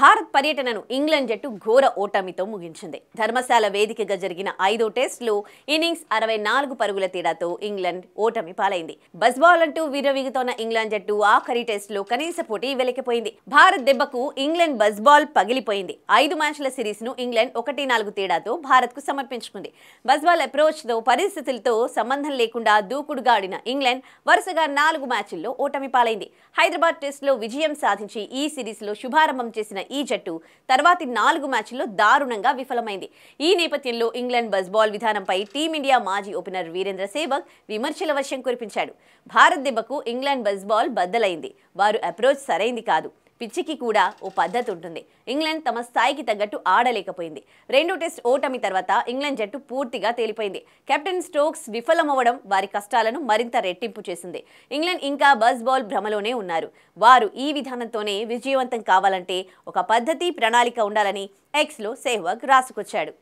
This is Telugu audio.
భారత్ పర్యటనను ఇంగ్లాండ్ జట్టు ఘోర ఓటమితో ముగించింది ధర్మశాల వేదికగా జరిగిన ఐదో టెస్టులో ఇన్నింగ్స్ అరవై నాలుగు పరుగుల తేడాతో ఇంగ్లాండ్ ఓటమి పాలైంది బస్బాల్ అంటూ విరవిగుతోన్న ఇంగ్లాండ్ జట్టు ఆఖరి టెస్టులో కనీస పోటీ వెలికిపోయింది భారత్ దెబ్బకు ఇంగ్లాండ్ బస్బాల్ పగిలిపోయింది ఐదు మ్యాచ్ల సిరీస్ ను ఇంగ్లాండ్ ఒకటి నాలుగు తేడాతో భారత్ కు సమర్పించుకుంది బస్బాల్ అప్రోచ్ తో పరిస్థితులతో సంబంధం లేకుండా దూకుడుగా ఆడిన ఇంగ్లాండ్ వరుసగా నాలుగు మ్యాచ్ల్లో ఓటమి పాలైంది హైదరాబాద్ టెస్టులో విజయం సాధించి ఈ సిరీస్ లో శుభారంభం చేసిన ఈ జట్టు తర్వాతి నాలుగు మ్యాచ్ల్లో దారుణంగా విఫలమైంది ఈ నేపథ్యంలో ఇంగ్లాండ్ బస్ బాల్ విధానంపై టీమిండియా మాజీ ఓపెనర్ వీరేంద్ర సేవక్ విమర్శల వర్షం కురిపించాడు భారత్ దెబ్బకు ఇంగ్లాండ్ బస్ బాల్ బద్దలైంది వారు అప్రోచ్ సరైంది కాదు పిచ్చికి కూడా ఓ పద్ధతి ఉంటుంది ఇంగ్లాండ్ తమ స్థాయికి తగ్గట్టు ఆడలేకపోయింది రెండు టెస్ట్ ఓటమి తర్వాత ఇంగ్లాండ్ జట్టు పూర్తిగా తేలిపోయింది కెప్టెన్ స్టోక్స్ విఫలమవ్వడం వారి కష్టాలను మరింత రెట్టింపు చేసింది ఇంగ్లాండ్ ఇంకా బస్ బాల్ భ్రమలోనే ఉన్నారు వారు ఈ విధానంతోనే విజయవంతం కావాలంటే ఒక పద్ధతి ప్రణాళిక ఉండాలని ఎక్స్లో సెహ్వాగ్ రాసుకొచ్చాడు